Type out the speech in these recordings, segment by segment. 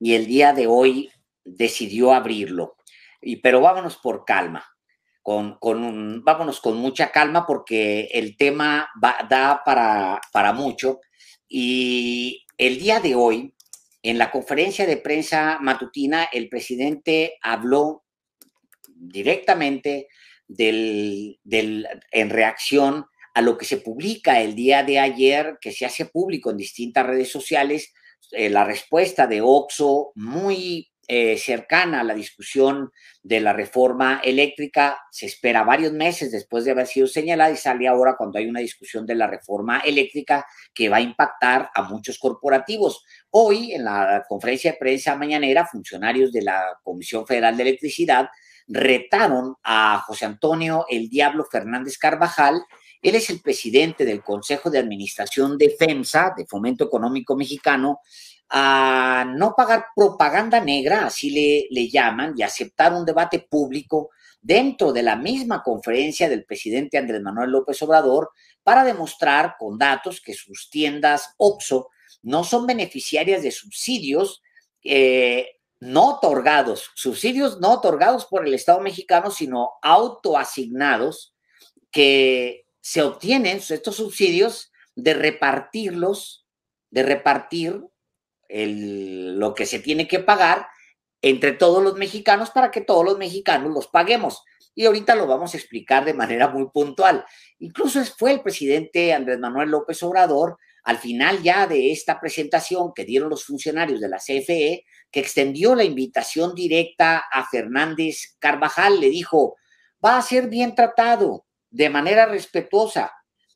y el día de hoy decidió abrirlo. Y, pero vámonos por calma, con, vámonos con mucha calma porque el tema va, da para, mucho. Y el día de hoy, en la conferencia de prensa matutina, el presidente habló directamente del, en reacción a lo que se publica el día de ayer, que se hace público en distintas redes sociales, eh, la respuesta de Oxo muy eh, cercana a la discusión de la reforma eléctrica, se espera varios meses después de haber sido señalada y sale ahora cuando hay una discusión de la reforma eléctrica que va a impactar a muchos corporativos. Hoy, en la conferencia de prensa mañanera, funcionarios de la Comisión Federal de Electricidad retaron a José Antonio El Diablo Fernández Carvajal él es el presidente del Consejo de Administración de de Fomento Económico Mexicano, a no pagar propaganda negra, así le, le llaman, y aceptar un debate público dentro de la misma conferencia del presidente Andrés Manuel López Obrador para demostrar con datos que sus tiendas OXO no son beneficiarias de subsidios eh, no otorgados, subsidios no otorgados por el Estado mexicano, sino autoasignados que se obtienen estos subsidios de repartirlos, de repartir el, lo que se tiene que pagar entre todos los mexicanos para que todos los mexicanos los paguemos. Y ahorita lo vamos a explicar de manera muy puntual. Incluso fue el presidente Andrés Manuel López Obrador, al final ya de esta presentación que dieron los funcionarios de la CFE, que extendió la invitación directa a Fernández Carvajal, le dijo, va a ser bien tratado, de manera respetuosa,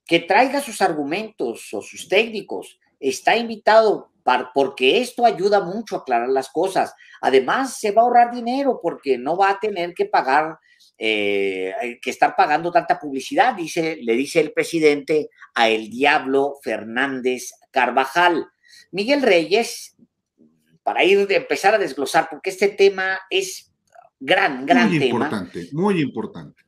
que traiga sus argumentos o sus técnicos. Está invitado porque esto ayuda mucho a aclarar las cosas. Además, se va a ahorrar dinero porque no va a tener que pagar, eh, que estar pagando tanta publicidad, dice, le dice el presidente a el diablo Fernández Carvajal. Miguel Reyes, para ir de empezar a desglosar, porque este tema es gran, gran muy Importante, muy importante.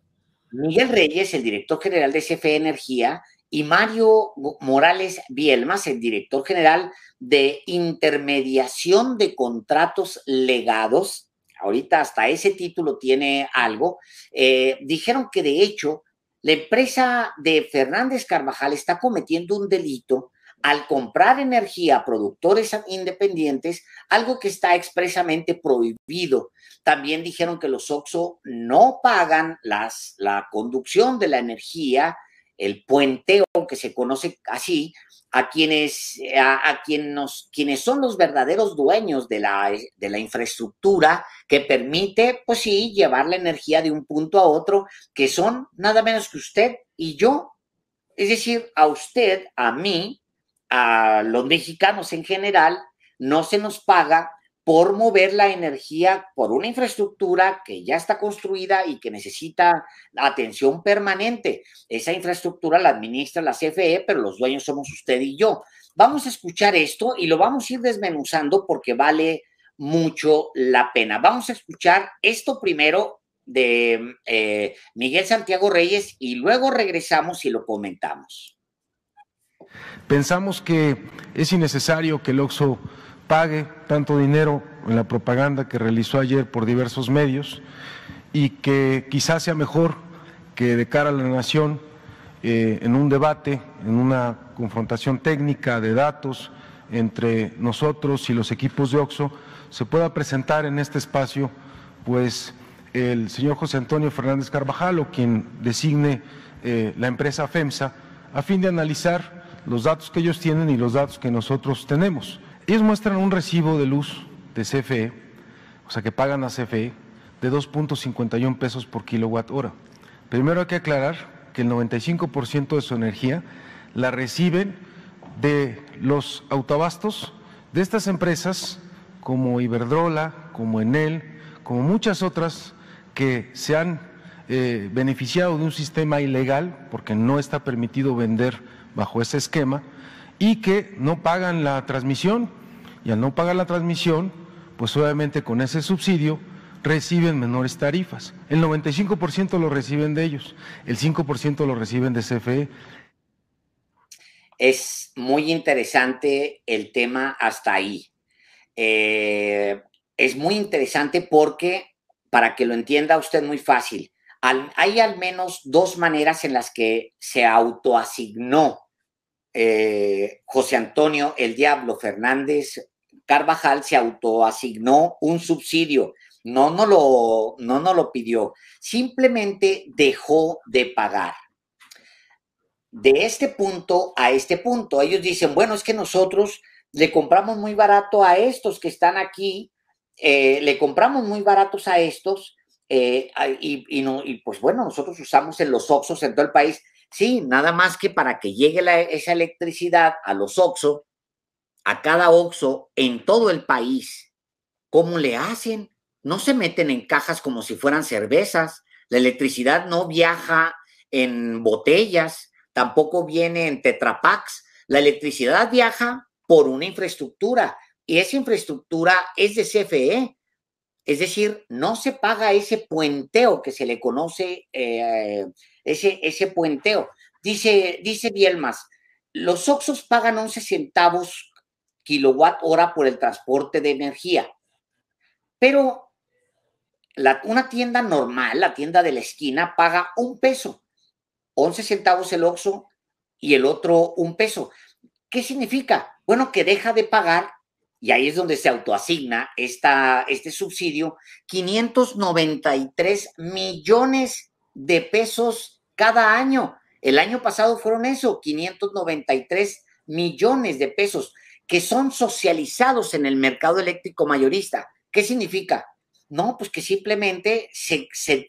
Miguel Reyes, el director general de CFE Energía, y Mario Morales Bielmas, el director general de intermediación de contratos legados, ahorita hasta ese título tiene algo, eh, dijeron que de hecho la empresa de Fernández Carvajal está cometiendo un delito al comprar energía a productores independientes, algo que está expresamente prohibido. También dijeron que los OXO no pagan las, la conducción de la energía, el puenteo que se conoce así, a quienes, a, quienes son los verdaderos dueños de la, de la infraestructura que permite, pues sí, llevar la energía de un punto a otro, que son nada menos que usted y yo. Es decir, a usted, a mí, a los mexicanos en general no se nos paga por mover la energía por una infraestructura que ya está construida y que necesita atención permanente. Esa infraestructura la administra la CFE, pero los dueños somos usted y yo. Vamos a escuchar esto y lo vamos a ir desmenuzando porque vale mucho la pena. Vamos a escuchar esto primero de eh, Miguel Santiago Reyes y luego regresamos y lo comentamos. Pensamos que es innecesario que el OXO pague tanto dinero en la propaganda que realizó ayer por diversos medios y que quizás sea mejor que de cara a la nación, eh, en un debate, en una confrontación técnica de datos entre nosotros y los equipos de OXO, se pueda presentar en este espacio pues el señor José Antonio Fernández Carvajal o quien designe eh, la empresa FEMSA a fin de analizar los datos que ellos tienen y los datos que nosotros tenemos. Ellos muestran un recibo de luz de CFE, o sea que pagan a CFE, de 2.51 pesos por kilowatt hora. Primero hay que aclarar que el 95% de su energía la reciben de los autoabastos de estas empresas como Iberdrola, como Enel, como muchas otras que se han eh, beneficiado de un sistema ilegal porque no está permitido vender bajo ese esquema y que no pagan la transmisión y al no pagar la transmisión, pues obviamente con ese subsidio reciben menores tarifas. El 95% lo reciben de ellos, el 5% lo reciben de CFE. Es muy interesante el tema hasta ahí. Eh, es muy interesante porque, para que lo entienda usted muy fácil, hay al menos dos maneras en las que se autoasignó eh, José Antonio El Diablo Fernández Carvajal se autoasignó un subsidio. No no lo, no no lo pidió, simplemente dejó de pagar. De este punto a este punto, ellos dicen, bueno, es que nosotros le compramos muy barato a estos que están aquí, eh, le compramos muy baratos a estos, eh, y, y, pues bueno, nosotros usamos en los Oxos en todo el país Sí, nada más que para que llegue esa electricidad a los OXO, a cada OXO en todo el país, ¿cómo le hacen? No se meten en cajas como si fueran cervezas. La electricidad no viaja en botellas, tampoco viene en tetrapacks. La electricidad viaja por una infraestructura y esa infraestructura es de CFE. Es decir, no se paga ese puenteo que se le conoce eh, ese, puenteo. Dice, dice Bielmas, los Oxos pagan 11 centavos kilowatt hora por el transporte de energía, pero la, una tienda normal, la tienda de la esquina, paga un peso, 11 centavos el Oxo y el otro un peso. ¿Qué significa? Bueno, que deja de pagar, y ahí es donde se autoasigna este subsidio, 593 millones de pesos cada año. El año pasado fueron eso, 593 millones de pesos que son socializados en el mercado eléctrico mayorista. ¿Qué significa? No, pues que simplemente se, se,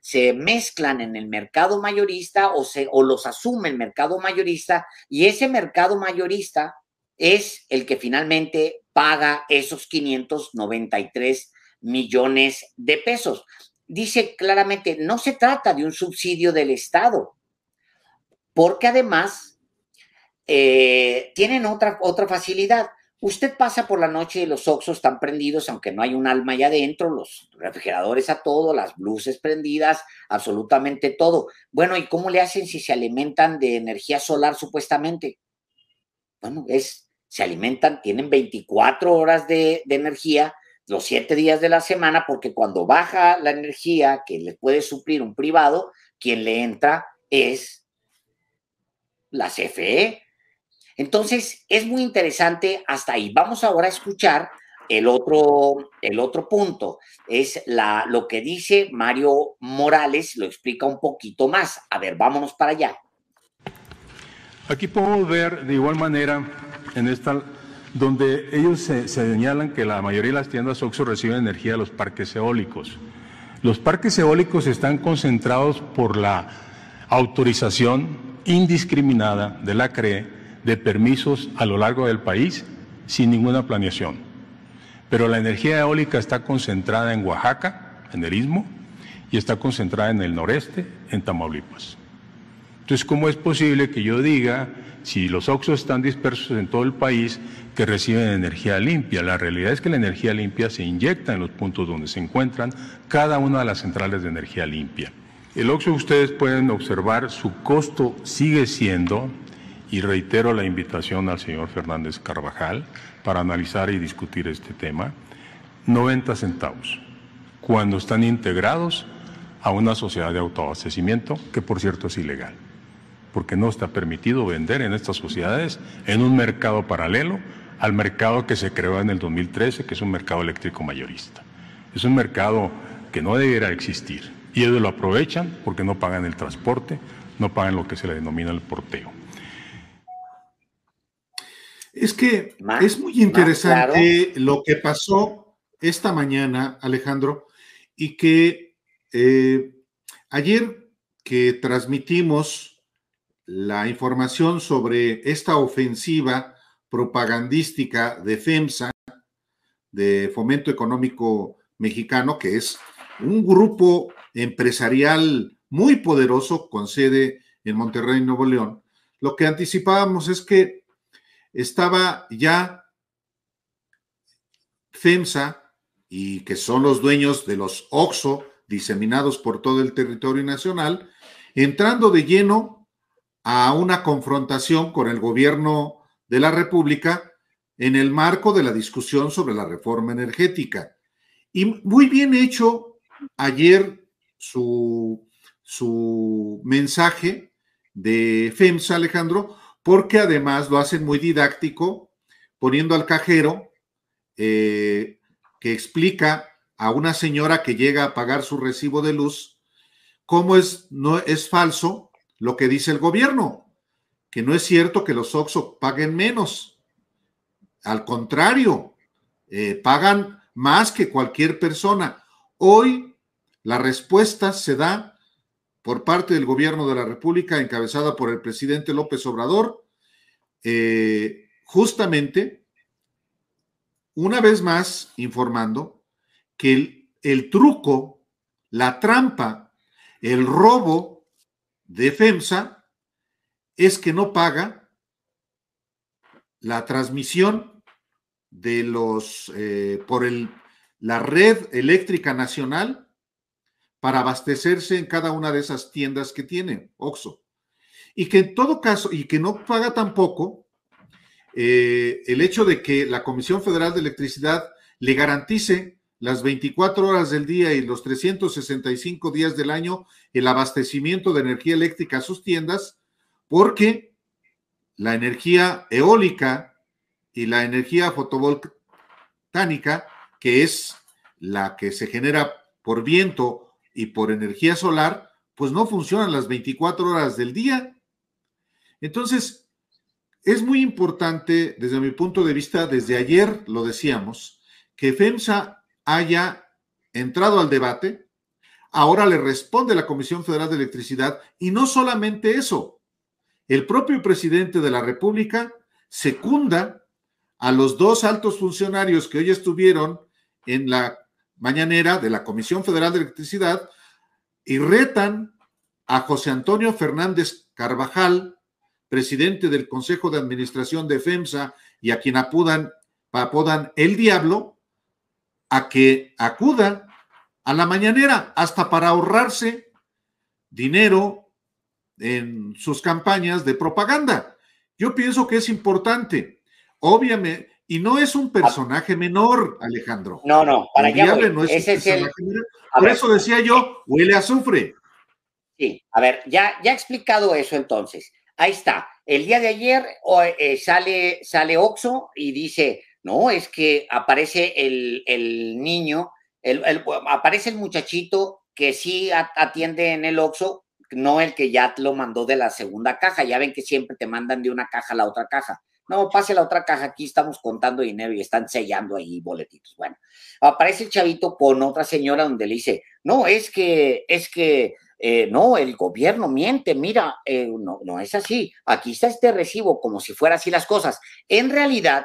se, mezclan en el mercado mayorista o, se, o los asume el mercado mayorista y ese mercado mayorista es el que finalmente paga esos 593 millones de pesos dice claramente, no se trata de un subsidio del Estado, porque además eh, tienen otra, otra facilidad. Usted pasa por la noche y los oxos están prendidos, aunque no hay un alma allá adentro, los refrigeradores a todo, las luces prendidas, absolutamente todo. Bueno, ¿y cómo le hacen si se alimentan de energía solar supuestamente? Bueno, es, se alimentan, tienen 24 horas de, de energía los siete días de la semana, porque cuando baja la energía que le puede suplir un privado, quien le entra es la CFE. Entonces, es muy interesante hasta ahí. Vamos ahora a escuchar el otro, el otro punto. Es la, lo que dice Mario Morales, lo explica un poquito más. A ver, vámonos para allá. Aquí podemos ver de igual manera en esta donde ellos se, señalan que la mayoría de las tiendas oxo reciben energía de los parques eólicos. Los parques eólicos están concentrados por la autorización indiscriminada de la CRE de permisos a lo largo del país sin ninguna planeación. Pero la energía eólica está concentrada en Oaxaca, en el Istmo, y está concentrada en el noreste, en Tamaulipas. Entonces, ¿cómo es posible que yo diga si los oxos están dispersos en todo el país, que reciben energía limpia. La realidad es que la energía limpia se inyecta en los puntos donde se encuentran cada una de las centrales de energía limpia. El oxo ustedes pueden observar, su costo sigue siendo, y reitero la invitación al señor Fernández Carvajal para analizar y discutir este tema, 90 centavos, cuando están integrados a una sociedad de autoabastecimiento, que por cierto es ilegal porque no está permitido vender en estas sociedades en un mercado paralelo al mercado que se creó en el 2013, que es un mercado eléctrico mayorista. Es un mercado que no debiera existir y ellos lo aprovechan porque no pagan el transporte, no pagan lo que se le denomina el porteo. Es que es muy interesante lo que pasó esta mañana, Alejandro, y que eh, ayer que transmitimos la información sobre esta ofensiva propagandística de FEMSA, de Fomento Económico Mexicano, que es un grupo empresarial muy poderoso con sede en Monterrey, Nuevo León, lo que anticipábamos es que estaba ya FEMSA y que son los dueños de los OXO diseminados por todo el territorio nacional, entrando de lleno a una confrontación con el gobierno de la República en el marco de la discusión sobre la reforma energética. Y muy bien hecho ayer su, su mensaje de FEMSA, Alejandro, porque además lo hacen muy didáctico, poniendo al cajero eh, que explica a una señora que llega a pagar su recibo de luz cómo es, no, es falso lo que dice el gobierno, que no es cierto que los OXO paguen menos. Al contrario, eh, pagan más que cualquier persona. Hoy la respuesta se da por parte del gobierno de la República, encabezada por el presidente López Obrador, eh, justamente, una vez más, informando que el truco, la trampa, el robo defensa es que no paga la transmisión de los eh, por el, la red eléctrica nacional para abastecerse en cada una de esas tiendas que tiene Oxo. Y que en todo caso, y que no paga tampoco eh, el hecho de que la Comisión Federal de Electricidad le garantice las 24 horas del día y los 365 días del año el abastecimiento de energía eléctrica a sus tiendas, porque la energía eólica y la energía fotovoltaica, que es la que se genera por viento y por energía solar, pues no funcionan las 24 horas del día. Entonces, es muy importante, desde mi punto de vista, desde ayer lo decíamos, que FEMSA haya entrado al debate, ahora le responde la Comisión Federal de Electricidad y no solamente eso, el propio presidente de la República secunda a los dos altos funcionarios que hoy estuvieron en la mañanera de la Comisión Federal de Electricidad y retan a José Antonio Fernández Carvajal, presidente del Consejo de Administración de FEMSA y a quien apodan el diablo, a que acuda a la mañanera hasta para ahorrarse dinero en sus campañas de propaganda. Yo pienso que es importante. Obviamente, y no es un personaje menor, Alejandro. No, no, para que No es Ese Por eso decía yo, huele a azufre. Sí, a ver, ya, ya he explicado eso entonces. Ahí está. El día de ayer eh, sale, sale Oxo y dice, no, es que aparece el, niño, el, aparece el muchachito que sí atiende en el Oxxo, no el que ya lo mandó de la segunda caja. Ya ven que siempre te mandan de una caja a la otra caja. No, pase la otra caja, aquí estamos contando dinero y están sellando ahí boletitos. Bueno, aparece el chavito con otra señora donde le dice, no, es que, es que, eh, no, el gobierno miente, mira, eh, no, no es así. Aquí está este recibo, como si fuera así las cosas. En realidad,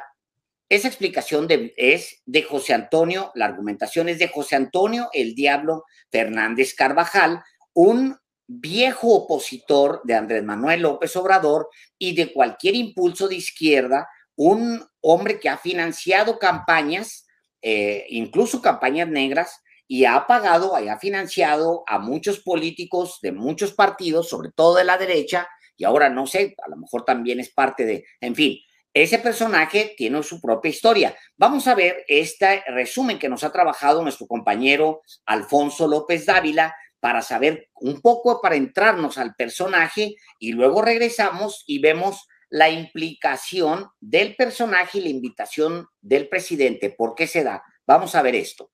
esa explicación es de José Antonio, la argumentación es de José Antonio el Diablo Fernández Carvajal, un viejo opositor de Andrés Manuel López Obrador y de cualquier impulso de izquierda, un hombre que ha financiado campañas, eh, incluso campañas negras, y ha pagado y ha financiado a muchos políticos de muchos partidos, sobre todo de la derecha, y ahora no sé, a lo mejor también es parte de, en fin, ese personaje tiene su propia historia. Vamos a ver este resumen que nos ha trabajado nuestro compañero Alfonso López Dávila para saber un poco, para entrarnos al personaje y luego regresamos y vemos la implicación del personaje y la invitación del presidente. ¿Por qué se da? Vamos a ver esto.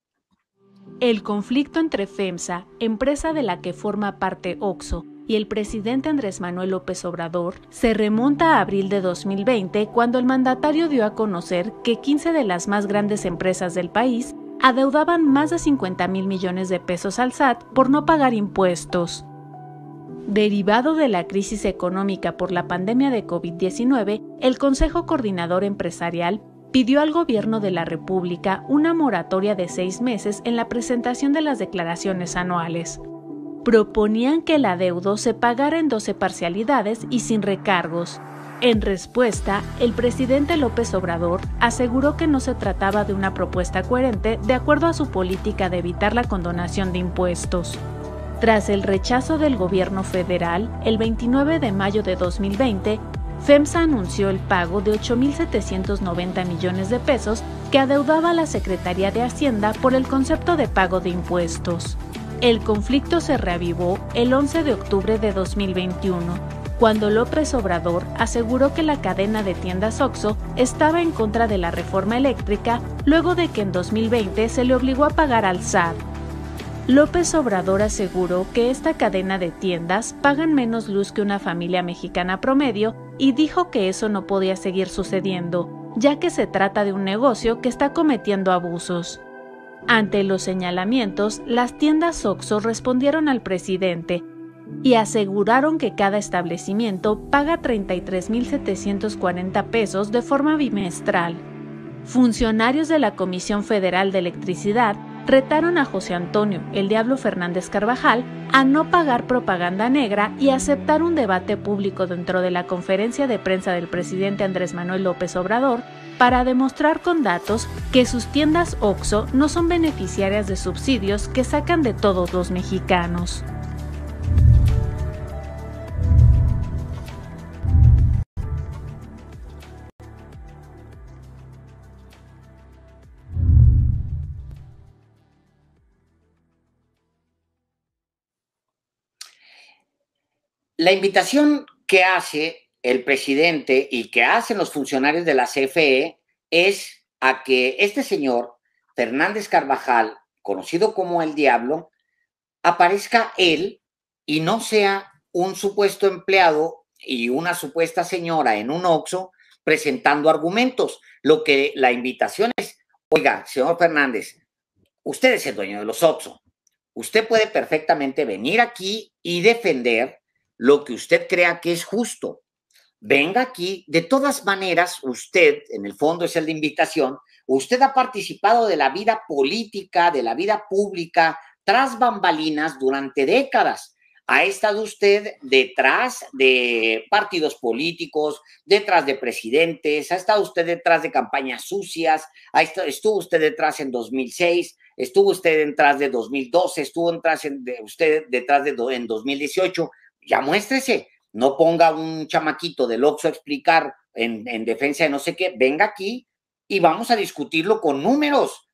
El conflicto entre FEMSA, empresa de la que forma parte OXO, y el presidente Andrés Manuel López Obrador se remonta a abril de 2020 cuando el mandatario dio a conocer que 15 de las más grandes empresas del país adeudaban más de 50 mil millones de pesos al SAT por no pagar impuestos. Derivado de la crisis económica por la pandemia de COVID-19, el Consejo Coordinador Empresarial pidió al Gobierno de la República una moratoria de seis meses en la presentación de las declaraciones anuales proponían que el adeudo se pagara en 12 parcialidades y sin recargos. En respuesta, el presidente López Obrador aseguró que no se trataba de una propuesta coherente de acuerdo a su política de evitar la condonación de impuestos. Tras el rechazo del gobierno federal, el 29 de mayo de 2020, FEMSA anunció el pago de 8.790 millones de pesos que adeudaba a la Secretaría de Hacienda por el concepto de pago de impuestos. El conflicto se reavivó el 11 de octubre de 2021, cuando López Obrador aseguró que la cadena de tiendas OXO estaba en contra de la reforma eléctrica luego de que en 2020 se le obligó a pagar al SAT. López Obrador aseguró que esta cadena de tiendas pagan menos luz que una familia mexicana promedio y dijo que eso no podía seguir sucediendo, ya que se trata de un negocio que está cometiendo abusos. Ante los señalamientos, las tiendas Oxo respondieron al presidente y aseguraron que cada establecimiento paga 33.740 pesos de forma bimestral. Funcionarios de la Comisión Federal de Electricidad retaron a José Antonio, el diablo Fernández Carvajal, a no pagar propaganda negra y aceptar un debate público dentro de la conferencia de prensa del presidente Andrés Manuel López Obrador para demostrar con datos que sus tiendas OXO no son beneficiarias de subsidios que sacan de todos los mexicanos. la invitación que hace el presidente y que hacen los funcionarios de la CFE es a que este señor, Fernández Carvajal, conocido como el diablo, aparezca él y no sea un supuesto empleado y una supuesta señora en un OXO presentando argumentos. Lo que la invitación es, oiga, señor Fernández, usted es el dueño de los OXO. Usted puede perfectamente venir aquí y defender lo que usted crea que es justo. Venga aquí, de todas maneras, usted, en el fondo es el de invitación, usted ha participado de la vida política, de la vida pública, tras bambalinas durante décadas. Ha estado usted detrás de partidos políticos, detrás de presidentes, ha estado usted detrás de campañas sucias, ha estuvo usted detrás en 2006, estuvo usted detrás de 2012, estuvo detrás de, usted detrás de en 2018 ya muéstrese, no ponga un chamaquito del loxo a explicar en, defensa de no sé qué, venga aquí y vamos a discutirlo con números.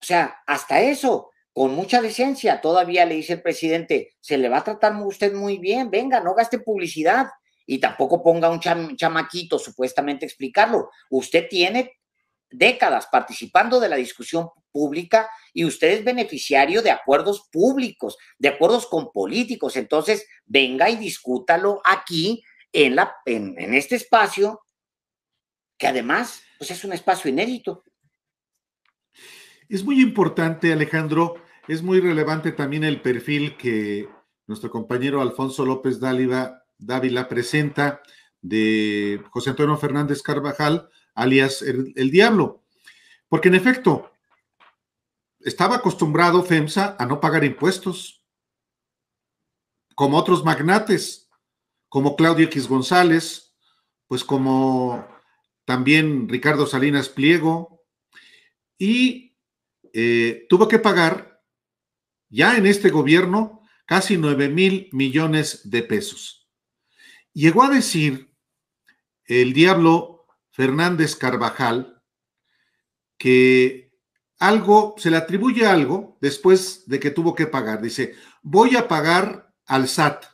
O sea, hasta eso, con mucha decencia, todavía le dice el presidente, se le va a tratar usted muy bien, venga, no gaste publicidad y tampoco ponga un chamaquito supuestamente explicarlo. Usted tiene décadas participando de la discusión pública y usted es beneficiario de acuerdos públicos, de acuerdos con políticos. Entonces, venga y discútalo aquí en, la, este espacio, que además pues es un espacio inédito. Es muy importante, Alejandro, es muy relevante también el perfil que nuestro compañero Alfonso López Dávila, Dávila presenta de José Antonio Fernández Carvajal, alias el, diablo. Porque en efecto, estaba acostumbrado FEMSA a no pagar impuestos, como otros magnates, como Claudio X González, pues como también Ricardo Salinas Pliego, y eh, tuvo que pagar ya en este gobierno casi 9 mil millones de pesos. Llegó a decir el diablo Fernández Carvajal, que algo, se le atribuye algo después de que tuvo que pagar. Dice, voy a pagar al SAT,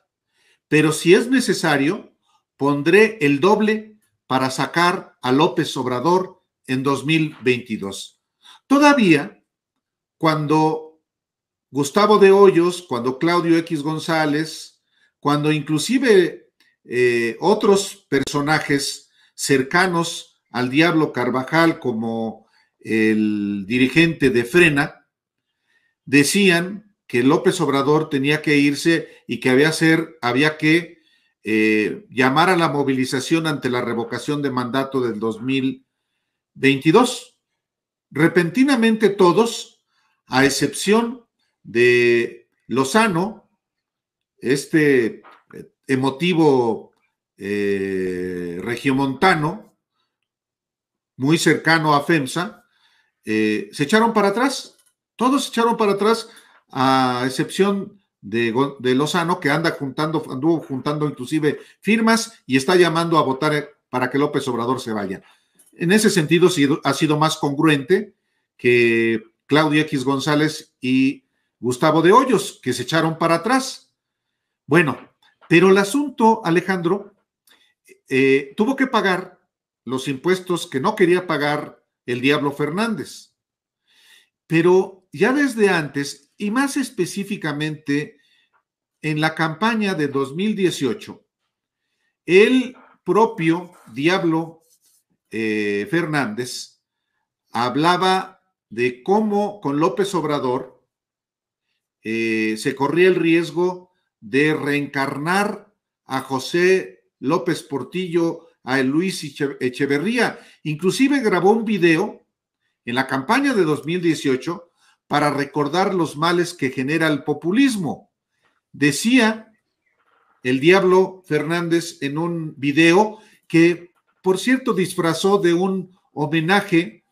pero si es necesario, pondré el doble para sacar a López Obrador en 2022. Todavía, cuando Gustavo de Hoyos, cuando Claudio X González, cuando inclusive eh, otros personajes cercanos al diablo Carvajal como el dirigente de Frena, decían que López Obrador tenía que irse y que había, que eh, llamar a la movilización ante la revocación de mandato del 2022. Repentinamente todos, a excepción de Lozano, este eh, emotivo eh, regiomontano, muy cercano a FEMSA, eh, se echaron para atrás, todos se echaron para atrás, a excepción de, Lozano, que anda juntando, anduvo juntando inclusive firmas y está llamando a votar eh, para que López Obrador se vaya. En ese sentido, ha sido más congruente que Claudia X González y Gustavo de Hoyos, que se echaron para atrás. Bueno, pero el asunto, Alejandro, eh, tuvo que pagar los impuestos que no quería pagar el diablo Fernández. Pero ya desde antes, y más específicamente en la campaña de 2018, el propio diablo eh, Fernández hablaba de cómo con López Obrador eh, se corría el riesgo de reencarnar a José López Portillo, a Luis Echeverría. Inclusive grabó un video en la campaña de 2018 para recordar los males que genera el populismo. Decía el diablo Fernández en un video que, por cierto, disfrazó de un homenaje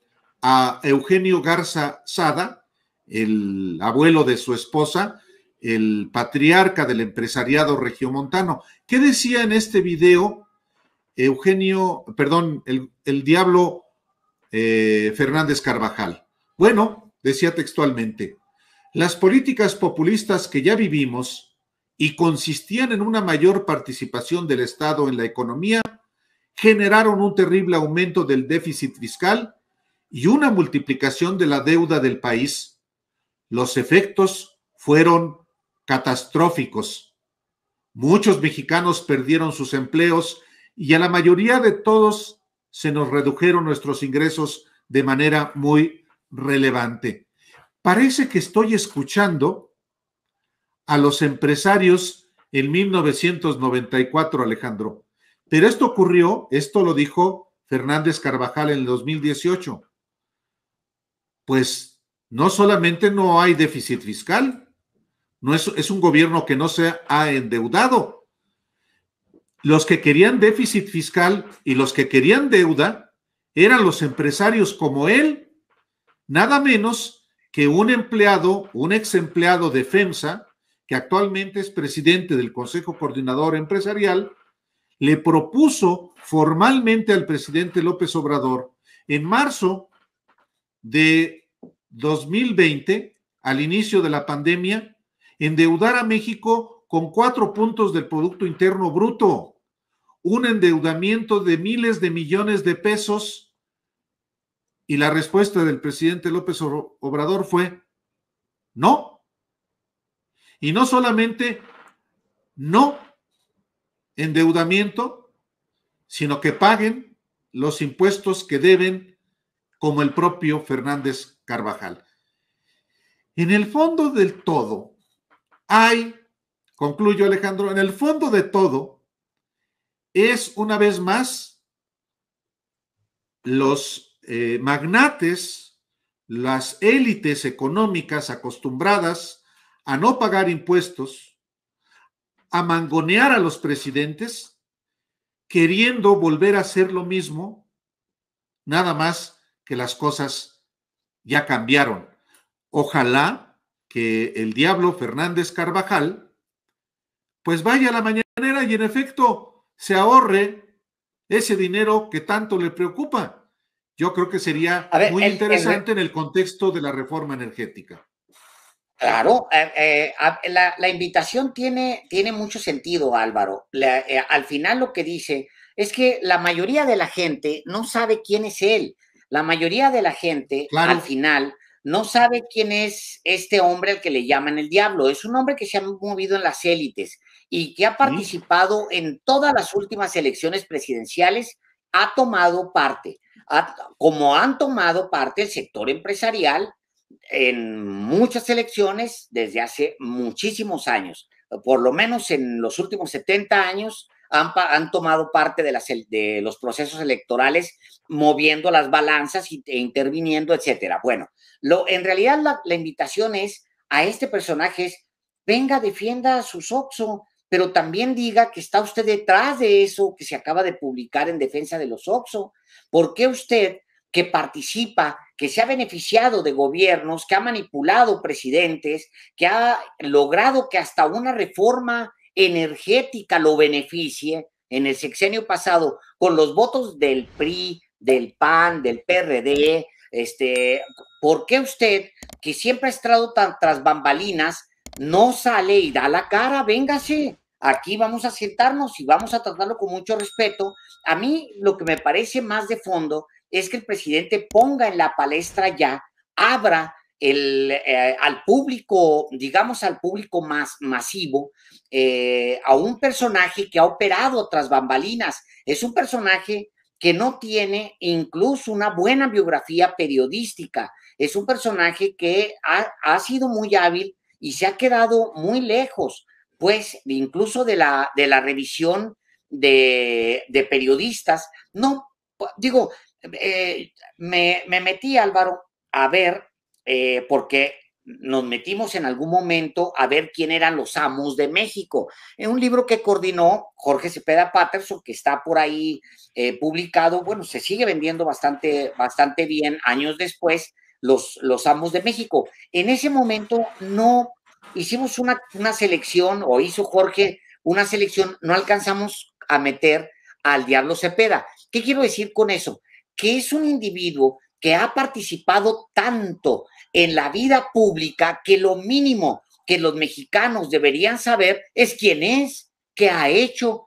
a Eugenio Garza Sada, el abuelo de su esposa, el patriarca del empresariado regiomontano. ¿Qué decía en este video Eugenio, perdón, el, diablo eh, Fernández Carvajal? Bueno, decía textualmente, las políticas populistas que ya vivimos y consistían en una mayor participación del Estado en la economía, generaron un terrible aumento del déficit fiscal y una multiplicación de la deuda del país. Los efectos fueron catastróficos. Muchos mexicanos perdieron sus empleos y a la mayoría de todos se nos redujeron nuestros ingresos de manera muy relevante. Parece que estoy escuchando a los empresarios en 1994, Alejandro. Pero esto ocurrió, esto lo dijo Fernández Carvajal en 2018. Pues no solamente no hay déficit fiscal, no es, es un gobierno que no se ha endeudado. Los que querían déficit fiscal y los que querían deuda eran los empresarios como él, nada menos que un empleado, un ex empleado de FEMSA, que actualmente es presidente del Consejo Coordinador Empresarial, le propuso formalmente al presidente López Obrador en marzo de 2020, al inicio de la pandemia, endeudar a México con cuatro puntos del Producto Interno Bruto, un endeudamiento de miles de millones de pesos. Y la respuesta del presidente López Obrador fue, no. Y no solamente no endeudamiento, sino que paguen los impuestos que deben, como el propio Fernández Carvajal. En el fondo del todo, hay, concluyo Alejandro, en el fondo de todo, es una vez más los eh, magnates, las élites económicas acostumbradas a no pagar impuestos, a mangonear a los presidentes, queriendo volver a hacer lo mismo, nada más que las cosas ya cambiaron. Ojalá que el diablo Fernández Carvajal, pues vaya a la mañanera y en efecto se ahorre ese dinero que tanto le preocupa. Yo creo que sería muy interesante en el contexto de la reforma energética. Claro, eh, eh, la, invitación tiene, tiene, mucho sentido, Álvaro. Eh, al final lo que dice es que la mayoría de la gente no sabe quién es él. La mayoría de la gente, al final, no sabe quién es este hombre al que le llaman el diablo. Es un hombre que se ha movido en las élites y que ha participado en todas las últimas elecciones presidenciales, ha tomado parte, como han tomado parte el sector empresarial en muchas elecciones desde hace muchísimos años, por lo menos en los últimos 70 años, han, tomado parte de, las, de los procesos electorales, moviendo las balanzas e interviniendo, etcétera. Bueno, lo, en realidad la, invitación es a este personaje es, venga, defienda a su oxo pero también diga que está usted detrás de eso que se acaba de publicar en defensa de los Oxo. ¿Por qué usted, que participa, que se ha beneficiado de gobiernos, que ha manipulado presidentes, que ha logrado que hasta una reforma energética lo beneficie en el sexenio pasado con los votos del PRI, del PAN, del PRD, este, ¿por qué usted, que siempre ha estado tan tras bambalinas, no sale y da la cara? Véngase, aquí vamos a sentarnos y vamos a tratarlo con mucho respeto. A mí lo que me parece más de fondo es que el presidente ponga en la palestra ya, abra el, eh, al público, digamos al público más masivo, eh, a un personaje que ha operado tras bambalinas. Es un personaje que no tiene incluso una buena biografía periodística. Es un personaje que ha, sido muy hábil y se ha quedado muy lejos, pues incluso de la, de la revisión de, periodistas. No, digo, eh, me, me metí, Álvaro, a ver eh, porque nos metimos en algún momento a ver quién eran los amos de México. En un libro que coordinó Jorge Cepeda Patterson, que está por ahí eh, publicado, bueno, se sigue vendiendo bastante, bastante bien años después, los, los amos de México. En ese momento no hicimos una, una selección, o hizo Jorge una selección, no alcanzamos a meter al diablo Cepeda. ¿Qué quiero decir con eso? Que es un individuo que ha participado tanto en la vida pública que lo mínimo que los mexicanos deberían saber es quién es, qué ha hecho,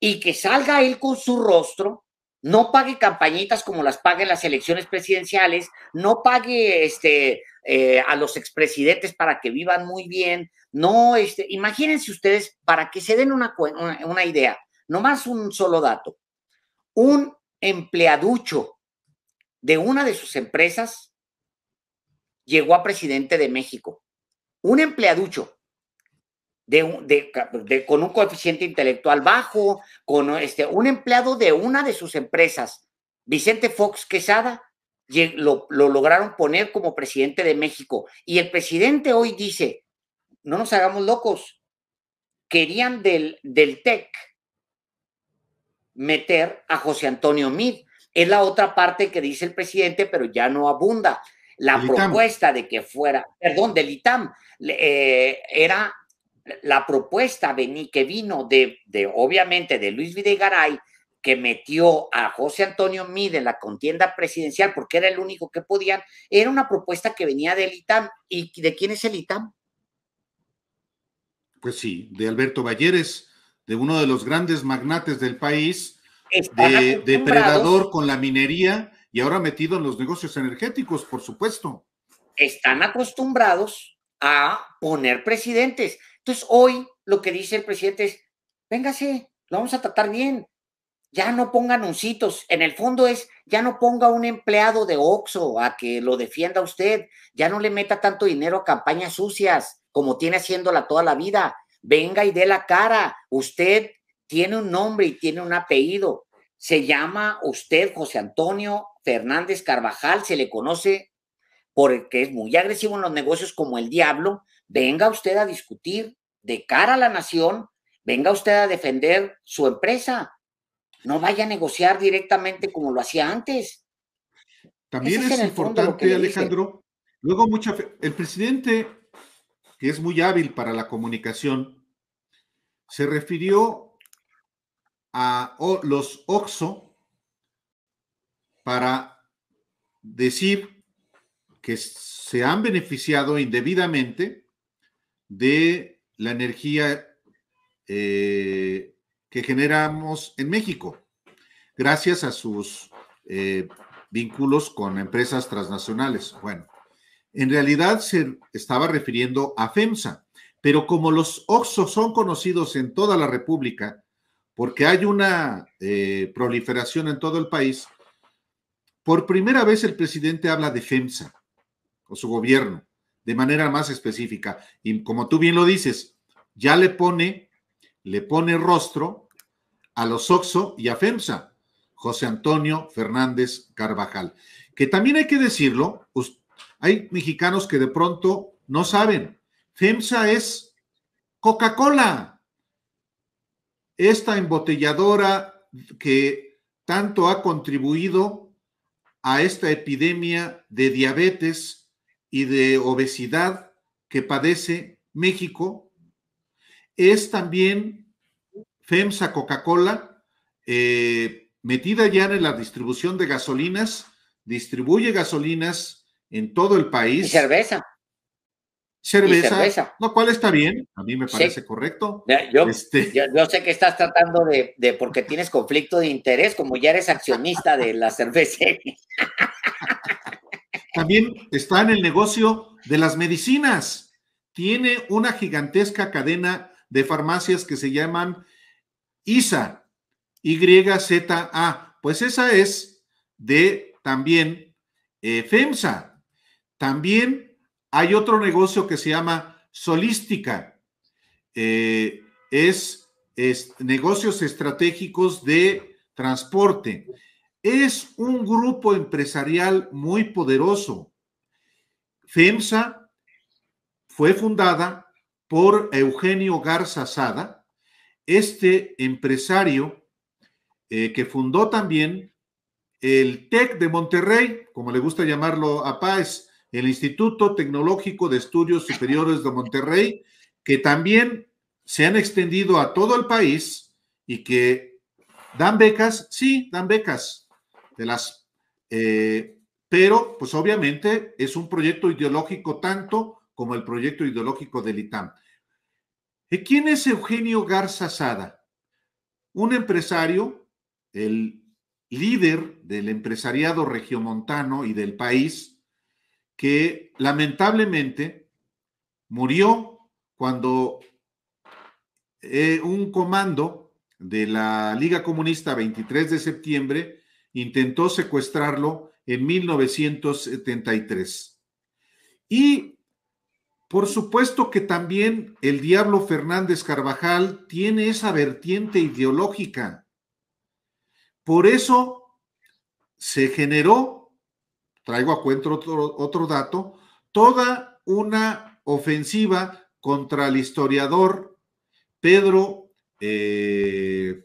y que salga él con su rostro, no pague campañitas como las paguen las elecciones presidenciales, no pague este, eh, a los expresidentes para que vivan muy bien, no, este, imagínense ustedes, para que se den una, una, una idea, nomás un solo dato, un empleaducho de una de sus empresas llegó a presidente de México. Un empleaducho con un coeficiente intelectual bajo, con este, un empleado de una de sus empresas, Vicente Fox Quesada, lo, lo lograron poner como presidente de México. Y el presidente hoy dice, no nos hagamos locos, querían del, del TEC meter a José Antonio Meade es la otra parte que dice el presidente, pero ya no abunda. La propuesta de que fuera, perdón, del ITAM, eh, era la propuesta que vino de, de, obviamente, de Luis Videgaray, que metió a José Antonio Mide en la contienda presidencial, porque era el único que podían, era una propuesta que venía del ITAM. ¿Y de quién es el ITAM? Pues sí, de Alberto Valleres, de uno de los grandes magnates del país, de, depredador con la minería y ahora metido en los negocios energéticos, por supuesto. Están acostumbrados a poner presidentes. Entonces, hoy lo que dice el presidente es, véngase, lo vamos a tratar bien. Ya no ponga anuncios. En el fondo es, ya no ponga un empleado de oxo a que lo defienda usted. Ya no le meta tanto dinero a campañas sucias como tiene haciéndola toda la vida. Venga y dé la cara. Usted tiene un nombre y tiene un apellido. Se llama usted José Antonio Fernández Carvajal, se le conoce porque es muy agresivo en los negocios como el diablo. Venga usted a discutir de cara a la nación, venga usted a defender su empresa. No vaya a negociar directamente como lo hacía antes. También es, importante, Alejandro. Luego, mucha el presidente, que es muy hábil para la comunicación, se refirió a los OXO para decir que se han beneficiado indebidamente de la energía eh, que generamos en México, gracias a sus eh, vínculos con empresas transnacionales. Bueno, en realidad se estaba refiriendo a FEMSA, pero como los OXO son conocidos en toda la República porque hay una eh, proliferación en todo el país. Por primera vez el presidente habla de FEMSA o su gobierno de manera más específica. Y como tú bien lo dices, ya le pone, le pone rostro a los OXO y a FEMSA, José Antonio Fernández Carvajal. Que también hay que decirlo, hay mexicanos que de pronto no saben. FEMSA es Coca-Cola esta embotelladora que tanto ha contribuido a esta epidemia de diabetes y de obesidad que padece México, es también FEMSA Coca-Cola, eh, metida ya en la distribución de gasolinas, distribuye gasolinas en todo el país. Y cerveza cerveza, lo cual está bien, a mí me parece correcto. Este yo, sé que estás tratando de, porque tienes conflicto de interés, como ya eres accionista de la cerveza. También está en el negocio de las medicinas. Tiene una gigantesca cadena de farmacias que se llaman ISA, YZA. Pues esa es de también eh, FEMSA. También hay otro negocio que se llama Solística. Eh, es, negocios estratégicos de transporte. Es un grupo empresarial muy poderoso. FEMSA fue fundada por Eugenio Garza Sada, este empresario eh, que fundó también el TEC de Monterrey, como le gusta llamarlo a Páez, el Instituto Tecnológico de Estudios Superiores de Monterrey, que también se han extendido a todo el país y que dan becas, sí, dan becas de las... Eh, pero pues obviamente es un proyecto ideológico tanto como el proyecto ideológico del ITAM. ¿Y quién es Eugenio Garza Sada? Un empresario, el líder del empresariado regiomontano y del país, que lamentablemente murió cuando eh, un comando de la Liga Comunista 23 de septiembre intentó secuestrarlo en 1973. Y por supuesto que también el diablo Fernández Carvajal tiene esa vertiente ideológica. Por eso se generó traigo a cuento otro, dato, toda una ofensiva contra el historiador Pedro eh,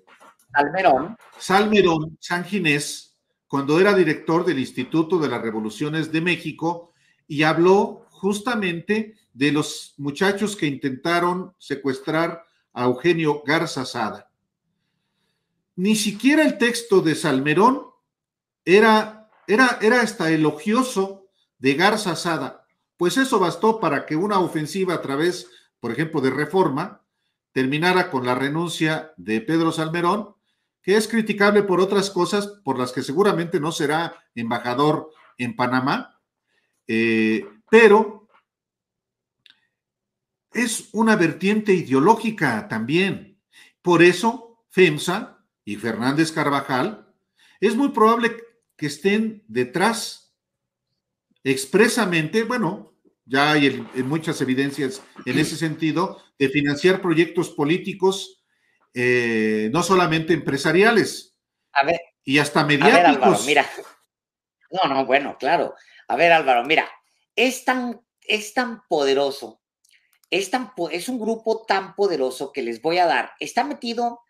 Salmerón. San Ginés, cuando era director del Instituto de las Revoluciones de México, y habló justamente de los muchachos que intentaron secuestrar a Eugenio Garza Sada. Ni siquiera el texto de Salmerón era era, era hasta elogioso de Garza Sada. Pues eso bastó para que una ofensiva a través, por ejemplo, de reforma, terminara con la renuncia de Pedro Salmerón, que es criticable por otras cosas por las que seguramente no será embajador en Panamá, eh, pero es una vertiente ideológica también. Por eso, FEMSA y Fernández Carvajal, es muy probable que estén detrás expresamente, bueno, ya hay muchas evidencias en ese sentido, de financiar proyectos políticos, eh, no solamente empresariales. A ver. Y hasta mediáticos. A ver, Álvaro, mira. No, no, bueno, claro. A ver, Álvaro, mira, es tan, es tan poderoso, es, tan, es un grupo tan poderoso que les voy a dar. Está metido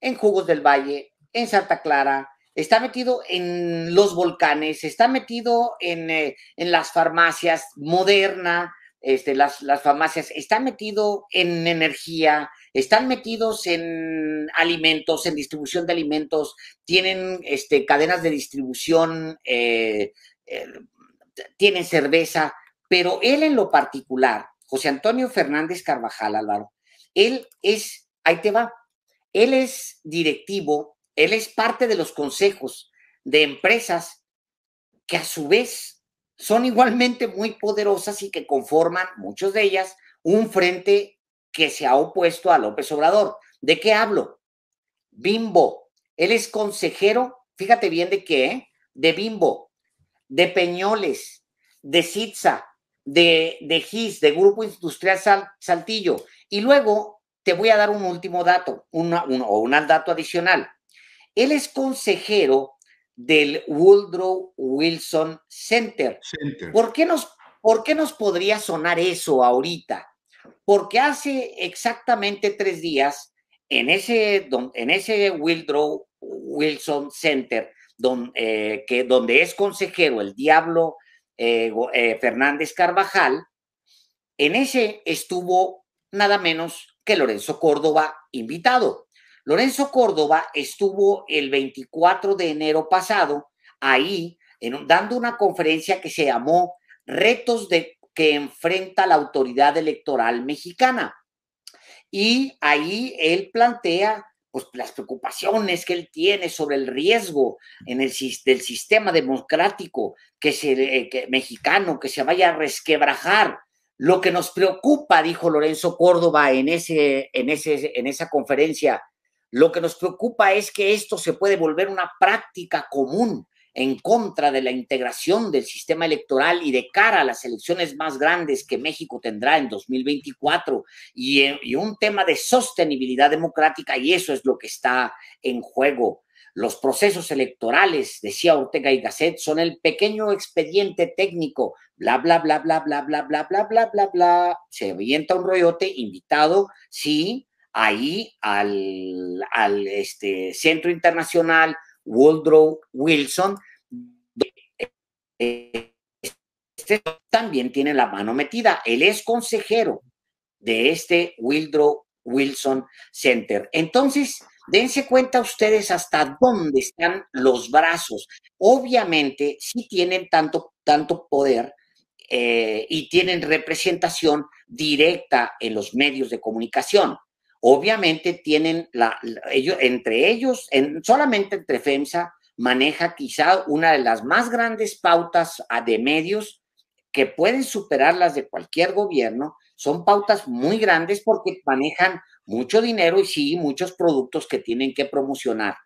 en Jugos del Valle, en Santa Clara, está metido en los volcanes, está metido en, eh, las farmacias moderna, este, las, farmacias, está metido en energía, están metidos en alimentos, en distribución de alimentos, tienen este, cadenas de distribución, eh, eh, tienen cerveza, pero él en lo particular, José Antonio Fernández Carvajal Álvaro, él es, ahí te va, él es directivo él es parte de los consejos de empresas que a su vez son igualmente muy poderosas y que conforman, muchos de ellas, un frente que se ha opuesto a López Obrador. ¿De qué hablo? Bimbo. Él es consejero, fíjate bien de qué, ¿eh? de Bimbo, de Peñoles, de Sitza, de, de GIS, de Grupo Industrial Saltillo. Y luego te voy a dar un último dato, una, o un dato adicional. Él es consejero del Woodrow Wilson Center. ¿Por, qué nos, ¿Por qué nos podría sonar eso ahorita? Porque hace exactamente tres días, en ese, en ese Woodrow Wilson Center, don, eh, que, donde es consejero el diablo eh, eh, Fernández Carvajal, en ese estuvo nada menos que Lorenzo Córdoba invitado. Lorenzo Córdoba estuvo el 24 de enero pasado ahí en, dando una conferencia que se llamó Retos que enfrenta la autoridad electoral mexicana. Y ahí él plantea pues, las preocupaciones que él tiene sobre el riesgo en el, del sistema democrático que se, eh, mexicano que se vaya a resquebrajar. Lo que nos preocupa, dijo Lorenzo Córdoba en, ese, en, ese, en esa conferencia, lo que nos preocupa es que esto se puede volver una práctica común en contra de la integración del sistema electoral y de cara a las elecciones más grandes que México tendrá en 2024 eh, y, un tema de sostenibilidad democrática y eso es lo que está en juego. Los procesos electorales, decía Ortega y Gasset, son el pequeño expediente técnico, bla, bla, bla, bla, bla, bla, bla, bla, bla, bla, bla. Se avienta un rollote, invitado, sí, ahí al, este, Centro Internacional Woodrow Wilson. Este, también tiene la mano metida. Él es consejero de este Woodrow Wilson Center. Entonces, dense cuenta ustedes hasta dónde están los brazos. Obviamente, si tienen tanto, tanto poder eh, y tienen representación directa en los medios de comunicación obviamente tienen la, ellos, entre ellos, en, solamente entre FEMSA, maneja quizá una de las más grandes pautas ah, de medios que pueden superar las de cualquier gobierno. Son pautas muy grandes porque manejan mucho dinero y sí, muchos productos que tienen que promocionar.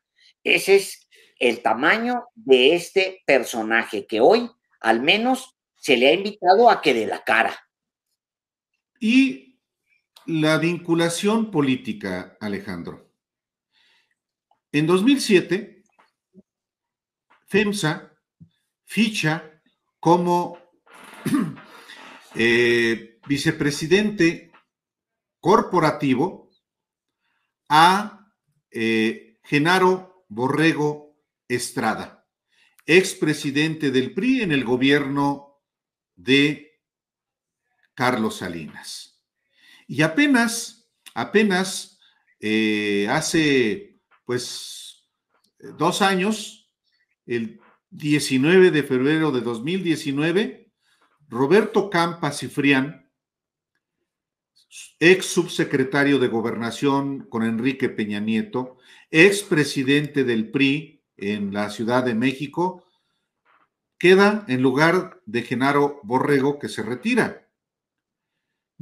Ese es el tamaño de este personaje que hoy al menos se le ha invitado a que de la cara. Y la vinculación política, Alejandro. En 2007, FEMSA ficha como eh, vicepresidente corporativo a eh, Genaro Borrego Estrada, expresidente del PRI en el gobierno de Carlos Salinas. Y apenas, apenas eh, hace pues dos años, el 19 de febrero de 2019, Roberto Campa Cifrián, ex subsecretario de Gobernación con Enrique Peña Nieto, ex presidente del PRI en la Ciudad de México, queda en lugar de Genaro Borrego, que se retira.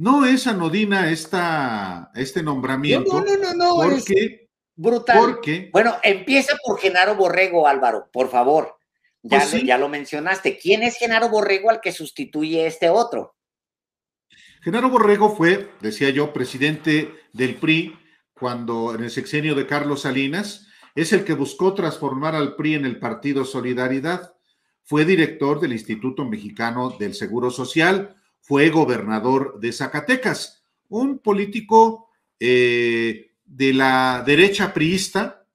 No es anodina esta, este nombramiento. No, no, no, no. Porque, es brutal. bueno, empieza por Genaro Borrego, Álvaro, por favor. Ya, pues ya lo mencionaste. ¿Quién es Genaro Borrego al que sustituye este otro? Genaro Borrego fue, decía yo, presidente del PRI cuando en el sexenio de Carlos Salinas, es el que buscó transformar al PRI en el Partido Solidaridad. Fue director del Instituto Mexicano del Seguro Social, fue gobernador de Zacatecas, un político eh, de la derecha priista,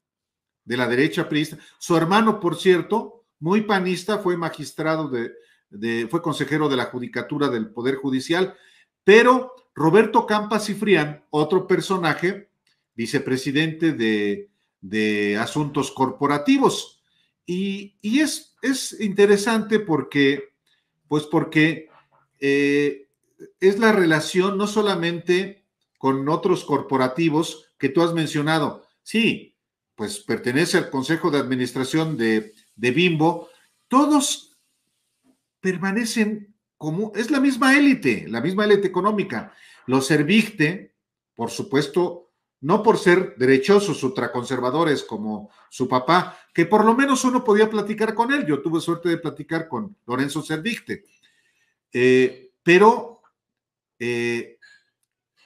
de la derecha priista. Su hermano, por cierto, muy panista, fue magistrado de, fue consejero de la Judicatura del Poder Judicial, pero Roberto y Cifrián, otro personaje, vicepresidente de, Asuntos Corporativos. Y, es, es interesante porque, pues porque eh, es la relación no solamente con otros corporativos que tú has mencionado. Sí, pues pertenece al Consejo de Administración de, de Bimbo. Todos permanecen como, es la misma élite, la misma élite económica. Los Servicte por supuesto, no por ser derechosos, ultraconservadores como su papá, que por lo menos uno podía platicar con él. Yo tuve suerte de platicar con Lorenzo Servigte eh, pero eh,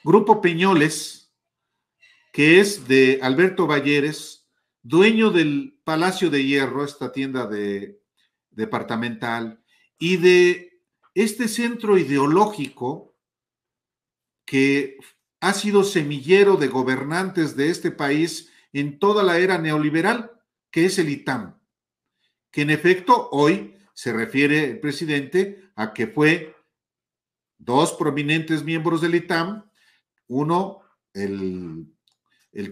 Grupo Peñoles, que es de Alberto Valleres, dueño del Palacio de Hierro, esta tienda de, departamental, y de este centro ideológico que ha sido semillero de gobernantes de este país en toda la era neoliberal, que es el ITAM, que en efecto hoy se refiere el presidente a que fue dos prominentes miembros del ITAM, uno, el,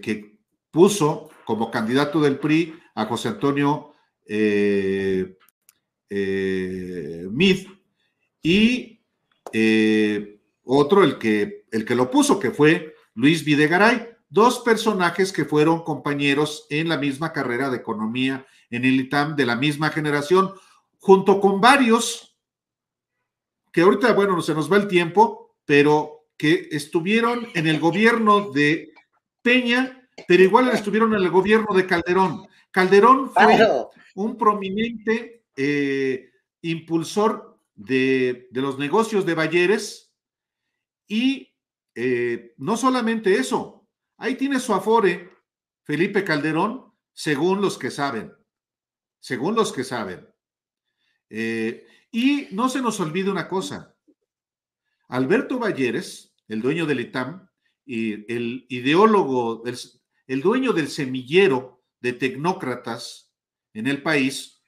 que puso como candidato del PRI a José Antonio eh, eh, Mid, y eh, otro, el que, el que lo puso, que fue Luis Videgaray, dos personajes que fueron compañeros en la misma carrera de economía en el ITAM de la misma generación, junto con varios que ahorita, bueno, se nos va el tiempo, pero que estuvieron en el gobierno de Peña, pero igual estuvieron en el gobierno de Calderón. Calderón fue un prominente eh, impulsor de, los negocios de Valleres y eh, no solamente eso, ahí tiene su afore Felipe Calderón, según los que saben, según los que saben. Eh, y no se nos olvide una cosa. Alberto Valleres, el dueño del ITAM, y el ideólogo, el, dueño del semillero de tecnócratas en el país,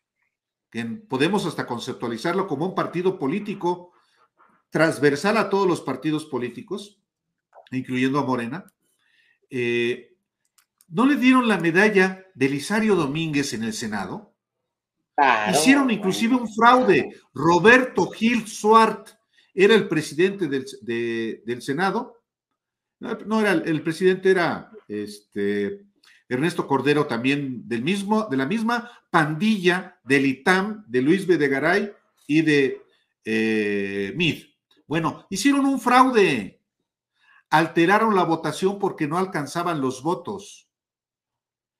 que podemos hasta conceptualizarlo como un partido político transversal a todos los partidos políticos, incluyendo a Morena, eh, no le dieron la medalla de Lisario Domínguez en el Senado Hicieron inclusive un fraude. Roberto Gil Suart era el presidente del, Senado. No, era el, presidente era este Ernesto Cordero también del mismo, de la misma pandilla del ITAM, de Luis Bedegaray y de eh, MID. Bueno, hicieron un fraude. Alteraron la votación porque no alcanzaban los votos.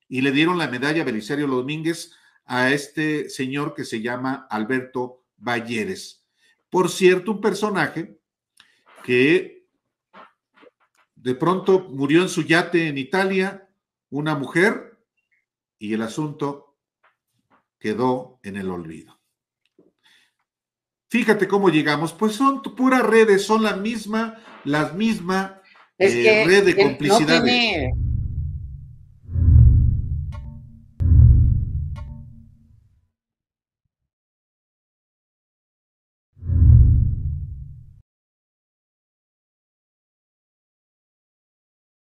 Y le dieron la medalla a Belisario Domínguez a este señor que se llama Alberto Balleres Por cierto, un personaje que de pronto murió en su yate en Italia, una mujer, y el asunto quedó en el olvido. Fíjate cómo llegamos, pues son puras redes, son la misma, las mismas eh, red de complicidades.